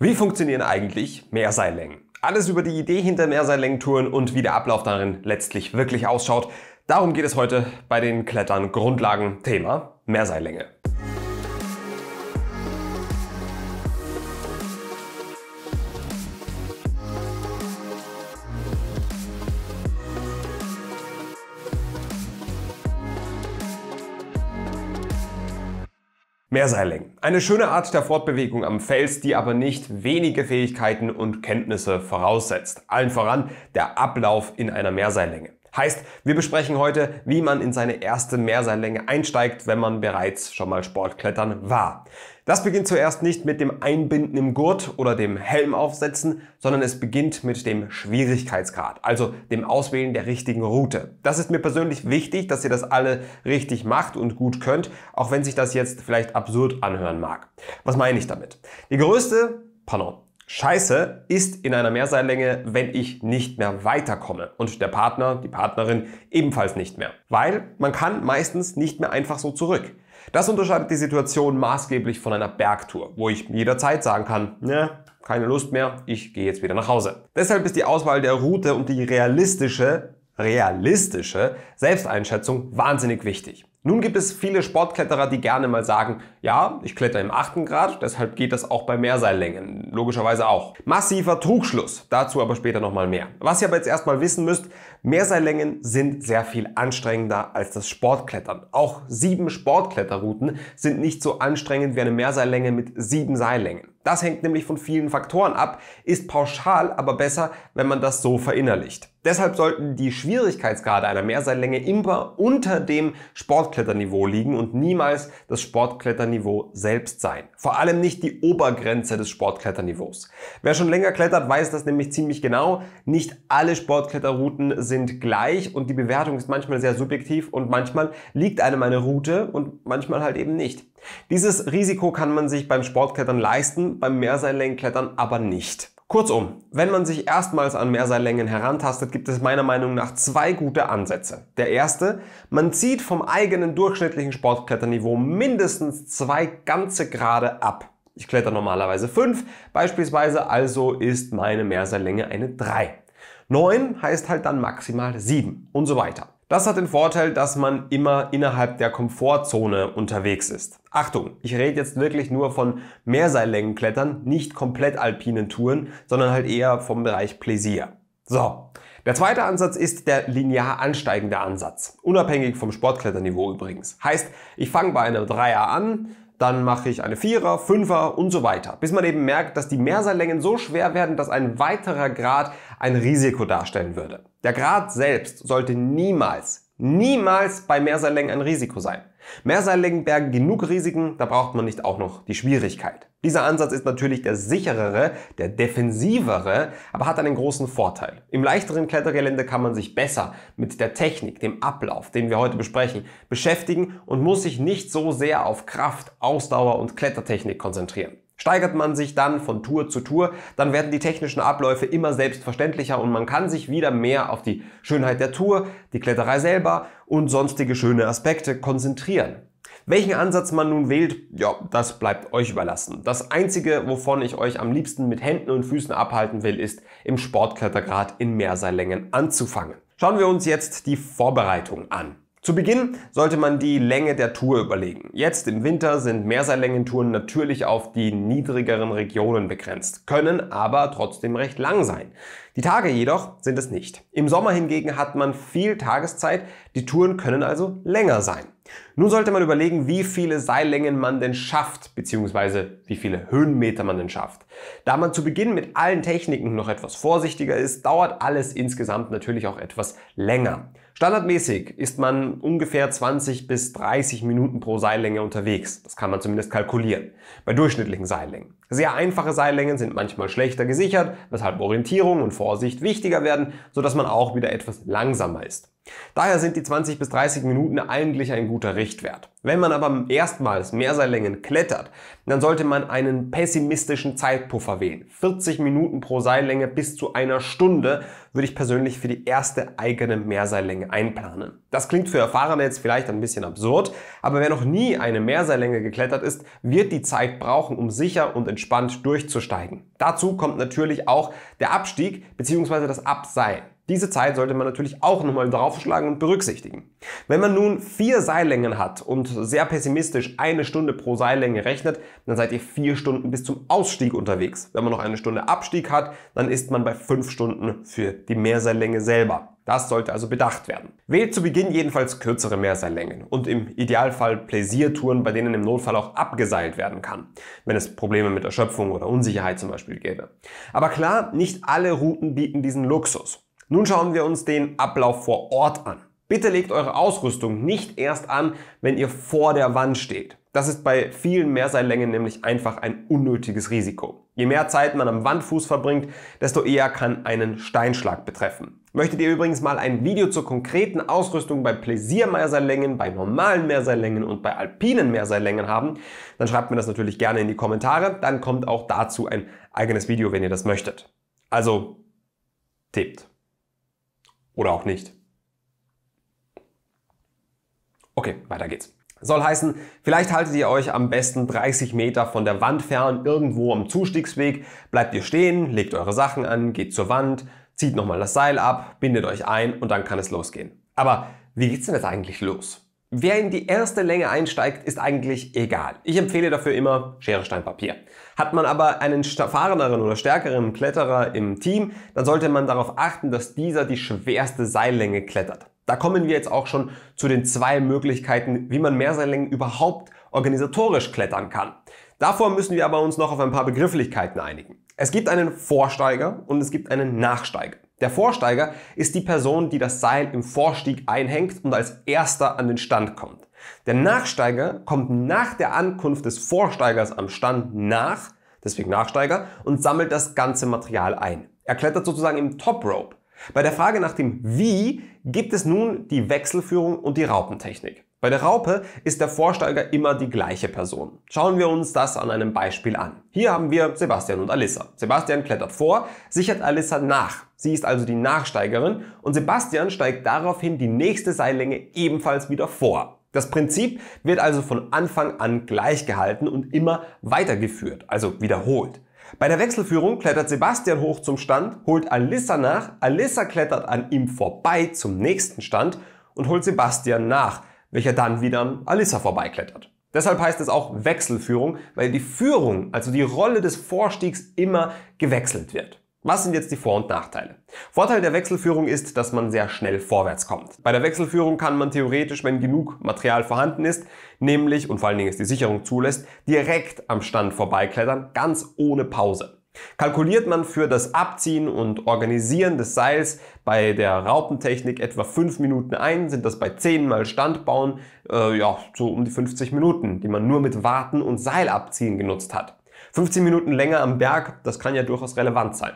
Wie funktionieren eigentlich Mehrseillängen? Alles über die Idee hinter Mehrseillängentouren und wie der Ablauf darin letztlich wirklich ausschaut. Darum geht es heute bei den Klettern Grundlagen Thema Mehrseillänge. Meerseiling. Eine schöne Art der Fortbewegung am Fels, die aber nicht wenige Fähigkeiten und Kenntnisse voraussetzt. Allen voran der Ablauf in einer Meerseillänge. Heißt, wir besprechen heute, wie man in seine erste Mehrseillänge einsteigt, wenn man bereits schon mal Sportklettern war. Das beginnt zuerst nicht mit dem Einbinden im Gurt oder dem Helm aufsetzen, sondern es beginnt mit dem Schwierigkeitsgrad, also dem Auswählen der richtigen Route. Das ist mir persönlich wichtig, dass ihr das alle richtig macht und gut könnt, auch wenn sich das jetzt vielleicht absurd anhören mag. Was meine ich damit? Die größte, pardon, Scheiße ist in einer Mehrseillänge, wenn ich nicht mehr weiterkomme und der Partner, die Partnerin ebenfalls nicht mehr. Weil man kann meistens nicht mehr einfach so zurück. Das unterscheidet die Situation maßgeblich von einer Bergtour, wo ich jederzeit sagen kann, ne, keine Lust mehr, ich gehe jetzt wieder nach Hause. Deshalb ist die Auswahl der Route und die realistische, realistische Selbsteinschätzung wahnsinnig wichtig. Nun gibt es viele Sportkletterer, die gerne mal sagen, ja, ich kletter im achten Grad, deshalb geht das auch bei Mehrseillängen. Logischerweise auch. Massiver Trugschluss, dazu aber später nochmal mehr. Was ihr aber jetzt erstmal wissen müsst, Mehrseillängen sind sehr viel anstrengender als das Sportklettern. Auch sieben Sportkletterrouten sind nicht so anstrengend wie eine Mehrseillänge mit sieben Seillängen. Das hängt nämlich von vielen Faktoren ab, ist pauschal aber besser, wenn man das so verinnerlicht. Deshalb sollten die Schwierigkeitsgrade einer Mehrseillänge immer unter dem Sportkletterniveau liegen und niemals das Sportkletterniveau selbst sein. Vor allem nicht die Obergrenze des Sportkletterniveaus. Wer schon länger klettert, weiß das nämlich ziemlich genau. Nicht alle Sportkletterrouten sind gleich und die Bewertung ist manchmal sehr subjektiv und manchmal liegt einem eine Route und manchmal halt eben nicht. Dieses Risiko kann man sich beim Sportklettern leisten, beim Mehrseillängenklettern aber nicht. Kurzum, wenn man sich erstmals an Mehrseillängen herantastet, gibt es meiner Meinung nach zwei gute Ansätze. Der erste, man zieht vom eigenen durchschnittlichen Sportkletterniveau mindestens zwei ganze Grade ab. Ich kletter normalerweise fünf, beispielsweise, also ist meine Mehrseillänge eine drei. Neun heißt halt dann maximal sieben und so weiter. Das hat den Vorteil, dass man immer innerhalb der Komfortzone unterwegs ist. Achtung, ich rede jetzt wirklich nur von Mehrseillängenklettern, nicht komplett alpinen Touren, sondern halt eher vom Bereich Plaisir. So, der zweite Ansatz ist der linear ansteigende Ansatz, unabhängig vom Sportkletterniveau übrigens. Heißt, ich fange bei einem Dreier an, dann mache ich eine Vierer, Fünfer und so weiter. Bis man eben merkt, dass die Mehrseillängen so schwer werden, dass ein weiterer Grad ein Risiko darstellen würde. Der Grad selbst sollte niemals niemals bei Mehrseillängen ein Risiko sein. Mehrseillängen bergen genug Risiken, da braucht man nicht auch noch die Schwierigkeit. Dieser Ansatz ist natürlich der sicherere, der defensivere, aber hat einen großen Vorteil. Im leichteren Klettergelände kann man sich besser mit der Technik, dem Ablauf, den wir heute besprechen, beschäftigen und muss sich nicht so sehr auf Kraft, Ausdauer und Klettertechnik konzentrieren. Steigert man sich dann von Tour zu Tour, dann werden die technischen Abläufe immer selbstverständlicher und man kann sich wieder mehr auf die Schönheit der Tour, die Kletterei selber und sonstige schöne Aspekte konzentrieren. Welchen Ansatz man nun wählt, ja, das bleibt euch überlassen. Das Einzige, wovon ich euch am liebsten mit Händen und Füßen abhalten will, ist, im Sportklettergrad in Mehrseillängen anzufangen. Schauen wir uns jetzt die Vorbereitung an. Zu Beginn sollte man die Länge der Tour überlegen. Jetzt im Winter sind Mehrseillängentouren natürlich auf die niedrigeren Regionen begrenzt, können aber trotzdem recht lang sein. Die Tage jedoch sind es nicht. Im Sommer hingegen hat man viel Tageszeit, die Touren können also länger sein. Nun sollte man überlegen, wie viele Seillängen man denn schafft, beziehungsweise wie viele Höhenmeter man denn schafft. Da man zu Beginn mit allen Techniken noch etwas vorsichtiger ist, dauert alles insgesamt natürlich auch etwas länger. Standardmäßig ist man ungefähr 20 bis 30 Minuten pro Seillänge unterwegs. Das kann man zumindest kalkulieren. Bei durchschnittlichen Seillängen. Sehr einfache Seillängen sind manchmal schlechter gesichert, weshalb Orientierung und Vorsicht wichtiger werden, sodass man auch wieder etwas langsamer ist. Daher sind die 20 bis 30 Minuten eigentlich ein guter Richtwert. Richtwert. Wenn man aber erstmals Mehrseillängen klettert, dann sollte man einen pessimistischen Zeitpuffer wählen. 40 Minuten pro Seillänge bis zu einer Stunde würde ich persönlich für die erste eigene Mehrseillänge einplanen. Das klingt für Erfahrene jetzt vielleicht ein bisschen absurd, aber wer noch nie eine Mehrseillänge geklettert ist, wird die Zeit brauchen, um sicher und entspannt durchzusteigen. Dazu kommt natürlich auch der Abstieg bzw. das Abseilen. Diese Zeit sollte man natürlich auch nochmal draufschlagen und berücksichtigen. Wenn man nun vier Seillängen hat und sehr pessimistisch eine Stunde pro Seillänge rechnet, dann seid ihr vier Stunden bis zum Ausstieg unterwegs. Wenn man noch eine Stunde Abstieg hat, dann ist man bei fünf Stunden für die Mehrseillänge selber. Das sollte also bedacht werden. Wählt zu Beginn jedenfalls kürzere Mehrseillängen und im Idealfall Pläsiertouren, bei denen im Notfall auch abgeseilt werden kann, wenn es Probleme mit Erschöpfung oder Unsicherheit zum Beispiel gäbe. Aber klar, nicht alle Routen bieten diesen Luxus. Nun schauen wir uns den Ablauf vor Ort an. Bitte legt eure Ausrüstung nicht erst an, wenn ihr vor der Wand steht. Das ist bei vielen Mehrseillängen nämlich einfach ein unnötiges Risiko. Je mehr Zeit man am Wandfuß verbringt, desto eher kann einen Steinschlag betreffen. Möchtet ihr übrigens mal ein Video zur konkreten Ausrüstung bei Pläsiermeerseillängen, bei normalen Meerseillängen und bei alpinen Meerseillängen haben, dann schreibt mir das natürlich gerne in die Kommentare. Dann kommt auch dazu ein eigenes Video, wenn ihr das möchtet. Also, tippt. Oder auch nicht. Okay, weiter geht's. Soll heißen, vielleicht haltet ihr euch am besten 30 Meter von der Wand fern, irgendwo am Zustiegsweg, bleibt ihr stehen, legt eure Sachen an, geht zur Wand, zieht nochmal das Seil ab, bindet euch ein und dann kann es losgehen. Aber wie geht's denn jetzt eigentlich los? Wer in die erste Länge einsteigt, ist eigentlich egal. Ich empfehle dafür immer Schere, Stein, Papier. Hat man aber einen erfahreneren oder stärkeren Kletterer im Team, dann sollte man darauf achten, dass dieser die schwerste Seillänge klettert. Da kommen wir jetzt auch schon zu den zwei Möglichkeiten, wie man Mehrseillängen überhaupt organisatorisch klettern kann. Davor müssen wir aber uns noch auf ein paar Begrifflichkeiten einigen. Es gibt einen Vorsteiger und es gibt einen Nachsteiger. Der Vorsteiger ist die Person, die das Seil im Vorstieg einhängt und als erster an den Stand kommt. Der Nachsteiger kommt nach der Ankunft des Vorsteigers am Stand nach, deswegen Nachsteiger, und sammelt das ganze Material ein. Er klettert sozusagen im Top Rope. Bei der Frage nach dem Wie gibt es nun die Wechselführung und die Raupentechnik. Bei der Raupe ist der Vorsteiger immer die gleiche Person. Schauen wir uns das an einem Beispiel an. Hier haben wir Sebastian und Alissa. Sebastian klettert vor, sichert Alissa nach. Sie ist also die Nachsteigerin und Sebastian steigt daraufhin die nächste Seillänge ebenfalls wieder vor. Das Prinzip wird also von Anfang an gleich gehalten und immer weitergeführt, also wiederholt. Bei der Wechselführung klettert Sebastian hoch zum Stand, holt Alissa nach, Alissa klettert an ihm vorbei zum nächsten Stand und holt Sebastian nach, welcher dann wieder an Alissa vorbeiklettert. Deshalb heißt es auch Wechselführung, weil die Führung, also die Rolle des Vorstiegs immer gewechselt wird. Was sind jetzt die Vor- und Nachteile? Vorteil der Wechselführung ist, dass man sehr schnell vorwärts kommt. Bei der Wechselführung kann man theoretisch, wenn genug Material vorhanden ist, nämlich, und vor allen Dingen es die Sicherung zulässt, direkt am Stand vorbeiklettern, ganz ohne Pause. Kalkuliert man für das Abziehen und Organisieren des Seils bei der Raupentechnik etwa 5 Minuten ein, sind das bei 10 mal Standbauen äh, ja, so um die 50 Minuten, die man nur mit Warten und Seilabziehen genutzt hat. 15 Minuten länger am Berg, das kann ja durchaus relevant sein.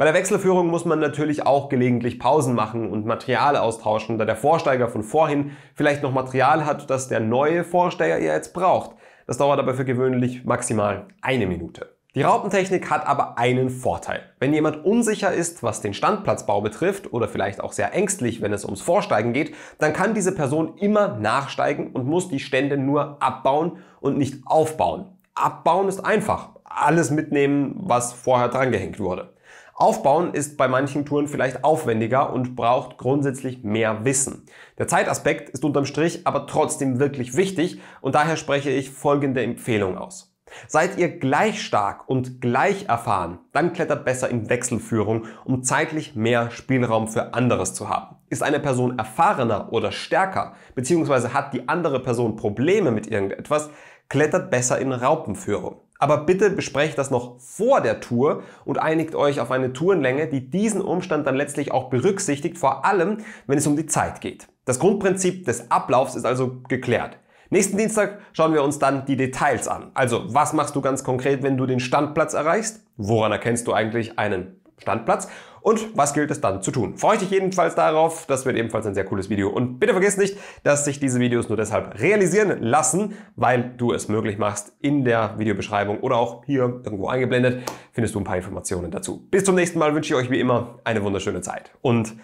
Bei der Wechselführung muss man natürlich auch gelegentlich Pausen machen und Material austauschen, da der Vorsteiger von vorhin vielleicht noch Material hat, das der neue Vorsteiger ja jetzt braucht. Das dauert aber für gewöhnlich maximal eine Minute. Die Raupentechnik hat aber einen Vorteil. Wenn jemand unsicher ist, was den Standplatzbau betrifft oder vielleicht auch sehr ängstlich, wenn es ums Vorsteigen geht, dann kann diese Person immer nachsteigen und muss die Stände nur abbauen und nicht aufbauen. Abbauen ist einfach. Alles mitnehmen, was vorher drangehängt wurde. Aufbauen ist bei manchen Touren vielleicht aufwendiger und braucht grundsätzlich mehr Wissen. Der Zeitaspekt ist unterm Strich aber trotzdem wirklich wichtig und daher spreche ich folgende Empfehlung aus. Seid ihr gleich stark und gleich erfahren, dann klettert besser in Wechselführung, um zeitlich mehr Spielraum für anderes zu haben. Ist eine Person erfahrener oder stärker, beziehungsweise hat die andere Person Probleme mit irgendetwas, klettert besser in Raupenführung. Aber bitte besprecht das noch vor der Tour und einigt euch auf eine Tourenlänge, die diesen Umstand dann letztlich auch berücksichtigt, vor allem wenn es um die Zeit geht. Das Grundprinzip des Ablaufs ist also geklärt. Nächsten Dienstag schauen wir uns dann die Details an. Also, was machst du ganz konkret, wenn du den Standplatz erreichst? Woran erkennst du eigentlich einen Standplatz? Und was gilt es dann zu tun? Freue ich dich jedenfalls darauf. Das wird ebenfalls ein sehr cooles Video. Und bitte vergiss nicht, dass sich diese Videos nur deshalb realisieren lassen, weil du es möglich machst. In der Videobeschreibung oder auch hier irgendwo eingeblendet findest du ein paar Informationen dazu. Bis zum nächsten Mal wünsche ich euch wie immer eine wunderschöne Zeit und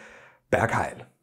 Bergheil.